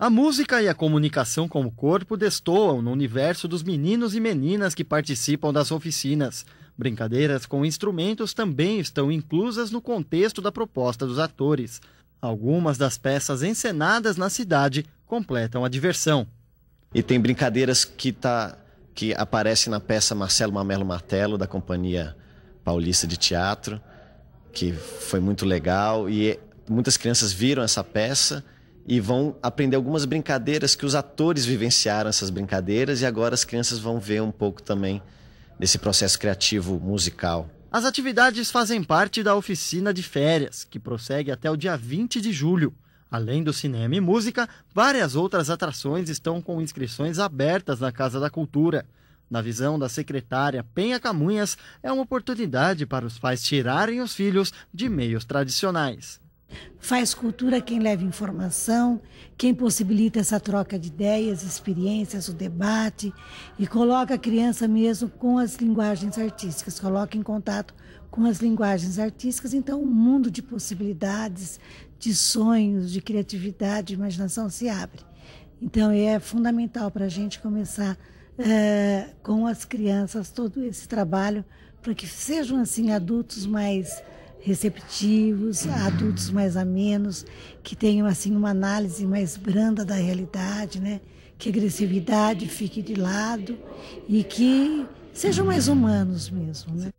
A música e a comunicação com o corpo destoam no universo dos meninos e meninas que participam das oficinas. Brincadeiras com instrumentos também estão inclusas no contexto da proposta dos atores. Algumas das peças encenadas na cidade completam a diversão. E tem brincadeiras que, tá, que aparecem na peça Marcelo Mamelo Martelo, da Companhia Paulista de Teatro, que foi muito legal. E muitas crianças viram essa peça e vão aprender algumas brincadeiras que os atores vivenciaram essas brincadeiras e agora as crianças vão ver um pouco também desse processo criativo musical. As atividades fazem parte da oficina de férias, que prossegue até o dia 20 de julho. Além do cinema e música, várias outras atrações estão com inscrições abertas na Casa da Cultura. Na visão da secretária Penha Camunhas, é uma oportunidade para os pais tirarem os filhos de meios tradicionais. Faz cultura quem leva informação, quem possibilita essa troca de ideias, experiências, o debate e coloca a criança mesmo com as linguagens artísticas, coloca em contato com as linguagens artísticas, então um mundo de possibilidades, de sonhos, de criatividade, de imaginação se abre. Então é fundamental para a gente começar é, com as crianças todo esse trabalho para que sejam assim adultos mais receptivos, adultos mais amenos, que tenham assim uma análise mais branda da realidade, né? Que a agressividade fique de lado e que sejam mais humanos mesmo, né?